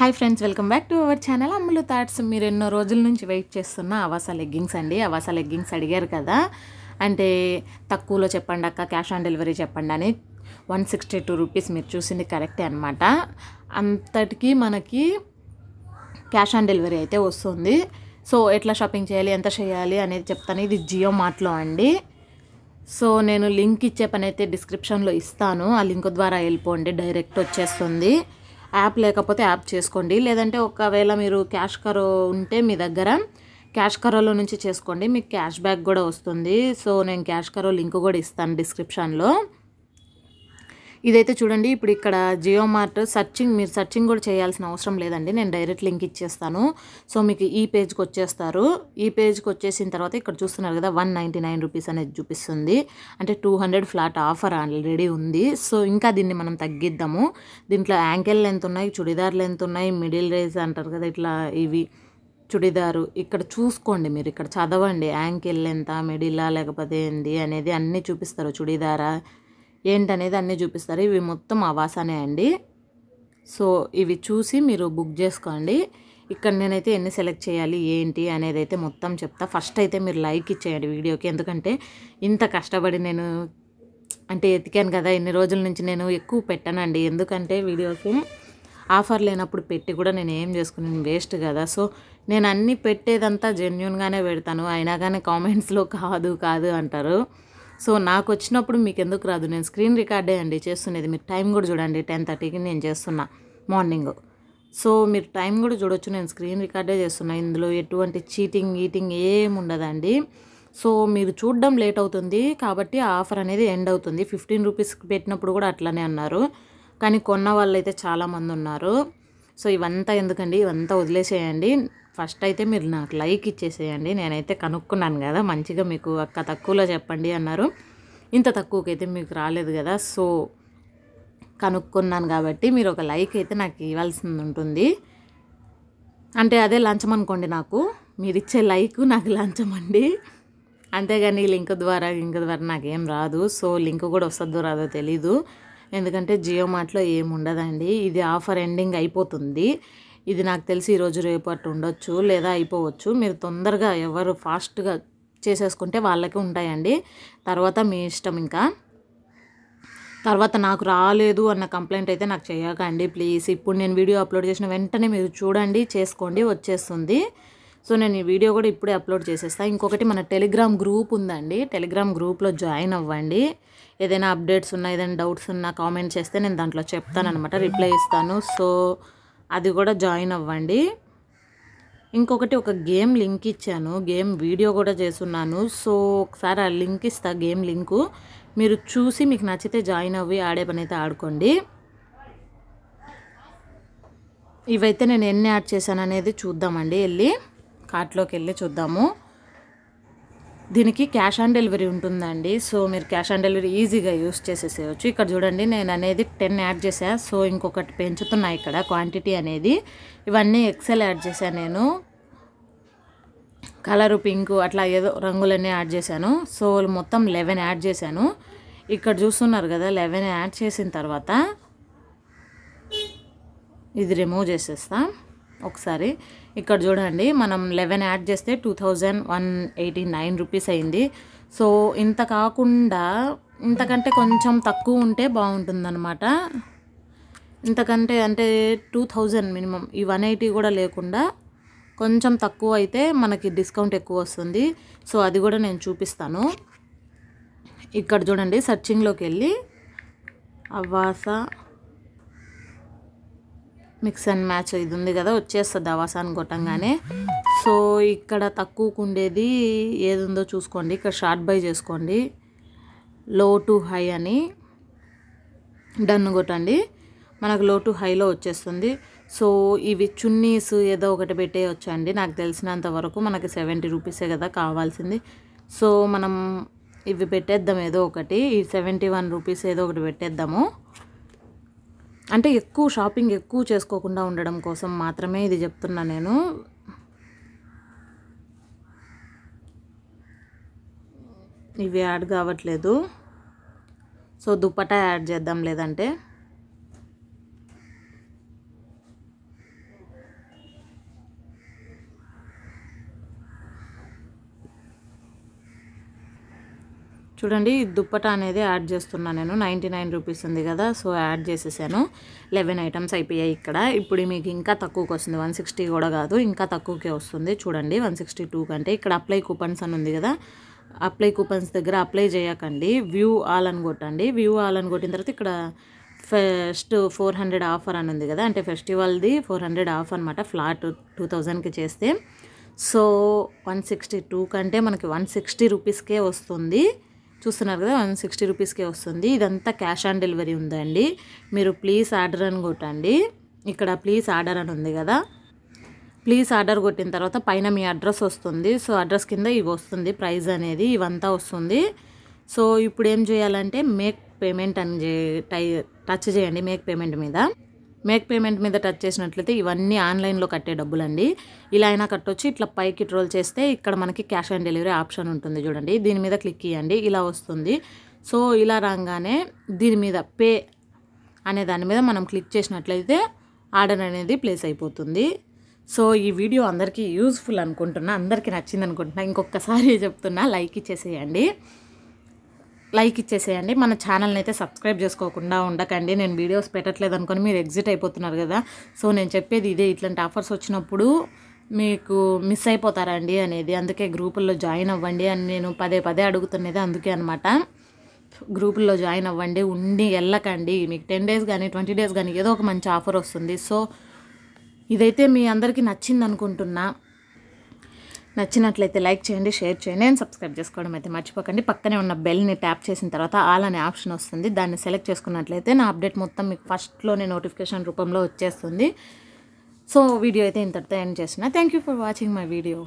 hi friends welcome back to our channel Ammulu thoughts మీరు ఎన్నో రోజుల నుంచి వెయిట్ చేస్తున్న ఆవాస లెగ్గింగ్స్ అండి ఆవాస లెగ్గింగ్స్ అడిగారు కదా అంటే తక్కువలో చెప్పండి అక్క క్యాష్ ఆన్ డెలివరీ చెప్పండి అని వన్ సిక్స్టీ టూ రూపీస్ మీరు చూసింది కరెక్టే అనమాట అంతటికీ మనకి క్యాష్ ఆన్ డెలివరీ అయితే వస్తుంది సో ఎట్లా షాపింగ్ చేయాలి ఎంత చేయాలి అనేది చెప్తాను ఇది జియో మార్ట్లో అండి సో నేను లింక్ ఇచ్చే పని అయితే డిస్క్రిప్షన్లో ఇస్తాను ఆ లింక్ ద్వారా వెళ్ళిపోండి డైరెక్ట్ వచ్చేస్తుంది యాప్ లేకపోతే యాప్ చేసుకోండి లేదంటే ఒకవేళ మీరు క్యాష్ కరో ఉంటే మీ దగ్గర క్యాష్ కరోలో నుంచి చేసుకోండి మీకు క్యాష్ బ్యాక్ కూడా వస్తుంది సో నేను క్యాష్ కరో లింక్ కూడా ఇస్తాను డిస్క్రిప్షన్లో ఇదైతే చూడండి ఇప్పుడు ఇక్కడ జియో మార్ట్ సర్చింగ్ మీరు సర్చింగ్ కూడా చేయాల్సిన అవసరం లేదండి నేను డైరెక్ట్ లింక్ ఇచ్చేస్తాను సో మీకు ఈ పేజ్కి వచ్చేస్తారు ఈ పేజ్కి వచ్చేసిన తర్వాత ఇక్కడ చూస్తున్నారు కదా వన్ నైంటీ నైన్ రూపీస్ అనేది చూపిస్తుంది అంటే two hundred flat offer already ఉంది సో ఇంకా దీన్ని మనం తగ్గిద్దాము దీంట్లో యాంకిల్ లెంత్ ఉన్నాయి చుడిదార్ లెంత్ ఉన్నాయి మిడిల్ రేజ్ అంటారు కదా ఇట్లా ఇవి చుడిదారు ఇక్కడ చూసుకోండి మీరు ఇక్కడ చదవండి యాంకిల్ ఎంత మిడిలా లేకపోతే ఏంది అనేది అన్నీ చూపిస్తారు చుడిదారా ఏంటనేది అన్నీ చూపిస్తారు ఇవి మొత్తం అవాసానే అండి సో ఇవి చూసి మీరు బుక్ చేసుకోండి ఇక్కడ నేనైతే ఎన్ని సెలెక్ట్ చేయాలి ఏంటి అనేది అయితే మొత్తం చెప్తా ఫస్ట్ అయితే మీరు లైక్ ఇచ్చేయండి వీడియోకి ఎందుకంటే ఇంత కష్టపడి నేను అంటే ఎతికాను కదా ఎన్ని రోజుల నుంచి నేను ఎక్కువ పెట్టానండి ఎందుకంటే వీడియోకి ఆఫర్ లేనప్పుడు పెట్టి కూడా నేను ఏం చేసుకున్నాను వేస్ట్ కదా సో నేను అన్నీ పెట్టేదంతా జెన్యున్గానే పెడతాను అయినా కానీ కామెంట్స్లో కాదు కాదు అంటారు సో నాకు వచ్చినప్పుడు మీకు ఎందుకు రాదు నేను స్క్రీన్ రికార్డే అండి చేస్తున్నది మీరు టైం కూడా చూడండి టెన్ థర్టీకి నేను చేస్తున్నా మార్నింగ్ సో మీరు టైం కూడా చూడొచ్చు నేను స్క్రీన్ రికార్డే చేస్తున్నా ఇందులో ఎటువంటి చీటింగ్ ఈటింగ్ ఏం ఉండదండి సో మీరు చూడడం లేట్ అవుతుంది కాబట్టి ఆఫర్ అనేది ఎండ్ అవుతుంది ఫిఫ్టీన్ రూపీస్కి పెట్టినప్పుడు కూడా అట్లనే అన్నారు కానీ కొన్న వాళ్ళైతే చాలామంది ఉన్నారు సో ఇవంతా ఎందుకండి ఇవంతా వదిలేసేయండి ఫస్ట్ అయితే మీరు నాకు లైక్ ఇచ్చేసేయండి నేనైతే కనుక్కున్నాను కదా మంచిగా మీకు అక్క తక్కువలో చెప్పండి అన్నారు ఇంత తక్కువకైతే మీకు రాలేదు కదా సో కనుక్కున్నాను కాబట్టి మీరు ఒక లైక్ అయితే నాకు ఇవ్వాల్సింది ఉంటుంది అంటే అదే లంచం అనుకోండి నాకు మీరు ఇచ్చే లైక్ నాకు లంచం అండి అంతేగాని లింక్ ద్వారా లింక్ ద్వారా నాకేం రాదు సో లింక్ కూడా వస్తుందో రాదో తెలీదు ఎందుకంటే జియో మార్ట్లో ఏముండదండి ఇది ఆఫర్ ఎండింగ్ అయిపోతుంది ఇది నాకు తెలిసి ఈరోజు రేపు అటు ఉండొచ్చు లేదా అయిపోవచ్చు మీరు తొందరగా ఎవరు ఫాస్ట్గా చేసేసుకుంటే వాళ్ళకి ఉంటాయండి తర్వాత మీ ఇష్టం ఇంకా తర్వాత నాకు రాలేదు అన్న కంప్లైంట్ అయితే నాకు చేయకండి ప్లీజ్ ఇప్పుడు నేను వీడియో అప్లోడ్ చేసిన వెంటనే మీరు చూడండి చేసుకోండి వచ్చేస్తుంది సో నేను ఈ వీడియో కూడా ఇప్పుడే అప్లోడ్ చేసేస్తాను ఇంకొకటి మన టెలిగ్రామ్ గ్రూప్ ఉందండి టెలిగ్రామ్ గ్రూప్లో జాయిన్ అవ్వండి ఏదైనా అప్డేట్స్ ఉన్నా ఏదైనా డౌట్స్ ఉన్నా కామెంట్ చేస్తే నేను దాంట్లో చెప్తానమాట రిప్లై ఇస్తాను సో అది కూడా జాయిన్ అవ్వండి ఇంకొకటి ఒక గేమ్ లింక్ ఇచ్చాను గేమ్ వీడియో కూడా చేస్తున్నాను సో ఒకసారి ఆ లింక్ ఇస్తా గేమ్ లింకు మీరు చూసి మీకు నచ్చితే జాయిన్ అవ్వి ఆడే పని అయితే ఆడుకోండి ఇవైతే నేను ఎన్ని యాడ్ చేశాను అనేది చూద్దామండి వెళ్ళి కార్ట్లోకి వెళ్ళి చూద్దాము దీనికి క్యాష్ ఆన్ డెలివరీ ఉంటుందండి సో మీరు క్యాష్ ఆన్ డెలివరీ ఈజీగా యూస్ చేసేసేయచ్చు ఇక్కడ చూడండి నేను అనేది టెన్ యాడ్ చేసా సో ఇంకొకటి పెంచుతున్నాయి ఇక్కడ క్వాంటిటీ అనేది ఇవన్నీ ఎక్సెల్ యాడ్ చేశాను నేను కలరు పింక్ అట్లా ఏదో రంగులన్నీ యాడ్ చేశాను సో మొత్తం లెవెన్ యాడ్ చేశాను ఇక్కడ చూస్తున్నారు కదా లెవెన్ యాడ్ చేసిన తర్వాత ఇది రిమూవ్ చేసేస్తాను ఒకసారి ఇక్కడ చూడండి మనం లెవెన్ యాడ్ చేస్తే two thousand one eighty nine rupees అయింది సో ఇంత కాకుండా ఇంతకంటే కొంచెం తక్కువ ఉంటే బాగుంటుందన్నమాట ఇంతకంటే అంటే టూ థౌజండ్ మినిమం ఈ వన్ ఎయిటీ కూడా లేకుండా కొంచెం తక్కువ అయితే మనకి డిస్కౌంట్ ఎక్కువ వస్తుంది సో అది కూడా నేను చూపిస్తాను ఇక్కడ చూడండి సర్చింగ్లోకి వెళ్ళి అవ్వాస మిక్స్ అండ్ మ్యాచ్ ఇది ఉంది కదా వచ్చేస్తుంది అవాసాన్ని కొట్టంగానే సో ఇక్కడ తక్కువకు ఉండేది ఏది ఉందో చూసుకోండి ఇక్కడ షార్ట్ బై చేసుకోండి లో టు హై అని డన్ కొట్టండి మనకు లో టు హైలో వచ్చేస్తుంది సో ఇవి చున్నీస్ ఏదో ఒకటి పెట్టేయొచ్చండి నాకు తెలిసినంత వరకు మనకి సెవెంటీ రూపీసే కదా కావాల్సింది సో మనం ఇవి పెట్టేద్దాం ఏదో ఒకటి ఈ సెవెంటీ వన్ రూపీస్ ఏదో ఒకటి పెట్టేద్దాము అంటే ఎక్కువ షాపింగ్ ఎక్కువ చేసుకోకుండా ఉండడం కోసం మాత్రమే ఇది చెప్తున్నా నేను ఇవి యాడ్ కావట్లేదు సో దుప్పటా యాడ్ చేద్దాం లేదంటే చూడండి దుప్పట అనేది యాడ్ చేస్తున్నాను నేను నైంటీ నైన్ రూపీస్ ఉంది కదా సో యాడ్ చేసేసాను లెవెన్ ఐటమ్స్ అయిపోయాయి ఇక్కడ ఇప్పుడు మీకు ఇంకా తక్కువకి వస్తుంది వన్ సిక్స్టీ కూడా కాదు ఇంకా తక్కువకే వస్తుంది చూడండి వన్ సిక్స్టీ టూ కంటే ఇక్కడ అప్లై కూపన్స్ అని ఉంది కదా అప్లై కూపన్స్ దగ్గర అప్లై చేయకండి వ్యూ ఆల్ అని కొట్టండి వ్యూ ఆల్ అని కొట్టిన తర్వాత ఇక్కడ ఫస్ట్ ఫోర్ హండ్రెడ్ ఆఫర్ అని ఉంది కదా అంటే ఫెస్టివల్ది ఫోర్ హండ్రెడ్ ఆఫ్ అనమాట ఫ్లాట్ టూ థౌజండ్కి చేస్తే సో వన్ సిక్స్టీ టూ కంటే మనకి వన్ సిక్స్టీ రూపీస్కే వస్తుంది చూస్తున్నారు కదా వన్ సిక్స్టీ రూపీస్కే వస్తుంది ఇదంతా క్యాష్ ఆన్ డెలివరీ ఉందండి మీరు ప్లీజ్ ఆర్డర్ అని కొట్టండి ఇక్కడ ప్లీజ్ ఆర్డర్ అని ఉంది కదా ప్లీజ్ ఆర్డర్ కొట్టిన తర్వాత పైన మీ అడ్రస్ వస్తుంది సో అడ్రస్ కింద ఇవి వస్తుంది ప్రైజ్ అనేది ఇవంతా వస్తుంది సో ఇప్పుడు ఏం చేయాలంటే మేక్ పేమెంట్ అని టై టచ్ చేయండి మేక్ పేమెంట్ మీద మేక్ పేమెంట్ మీద టచ్ చేసినట్లయితే ఇవన్నీ ఆన్లైన్లో కట్టే డబ్బులండి ఇలా అయినా కట్టొచ్చు ఇట్లా పైకి ట్రోల్ చేస్తే ఇక్కడ మనకి క్యాష్ ఆన్ డెలివరీ ఆప్షన్ ఉంటుంది చూడండి దీని మీద క్లిక్ చేయండి ఇలా వస్తుంది సో ఇలా రాగానే దీని మీద పే అనే దాని మీద మనం క్లిక్ చేసినట్లయితే ఆర్డర్ అనేది ప్లేస్ అయిపోతుంది సో ఈ వీడియో అందరికీ యూజ్ఫుల్ అనుకుంటున్నా అందరికీ నచ్చింది అనుకుంటున్నా ఇంకొకసారి చెప్తున్నా లైక్ ఇచ్చేసేయండి లైక్ ఇచ్చేసేయండి మన ఛానల్ని అయితే సబ్స్క్రైబ్ చేసుకోకుండా ఉండకండి నేను వీడియోస్ పెట్టట్లేదు అనుకుని మీరు ఎగ్జిట్ అయిపోతున్నారు కదా సో నేను చెప్పేది ఇదే ఇట్లాంటి ఆఫర్స్ వచ్చినప్పుడు మీకు మిస్ అయిపోతారండి అనేది అందుకే గ్రూపుల్లో జాయిన్ అవ్వండి అని నేను పదే పదే అడుగుతున్నది అందుకే అనమాట గ్రూపుల్లో జాయిన్ అవ్వండి ఉండి వెళ్ళకండి మీకు టెన్ డేస్ కానీ ట్వంటీ డేస్ కానీ ఏదో ఒక మంచి ఆఫర్ వస్తుంది సో ఇదైతే మీ అందరికీ నచ్చింది అనుకుంటున్నా నచ్చినట్లయితే లైక్ చేయండి షేర్ చేయండి అండ్ సబ్స్క్రైబ్ చేసుకోవడం అయితే మర్చిపోకండి పక్కనే ఉన్న బెల్ని ట్యాప్ చేసిన తర్వాత ఆల్ అనే ఆప్షన్ వస్తుంది దాన్ని సెలెక్ట్ చేసుకున్నట్లయితే నా అప్డేట్ మొత్తం మీకు ఫస్ట్లోనే నోటిఫికేషన్ రూపంలో వచ్చేస్తుంది సో వీడియో అయితే ఇంతటితో ఎండ్ చేసిన thank you for watching my video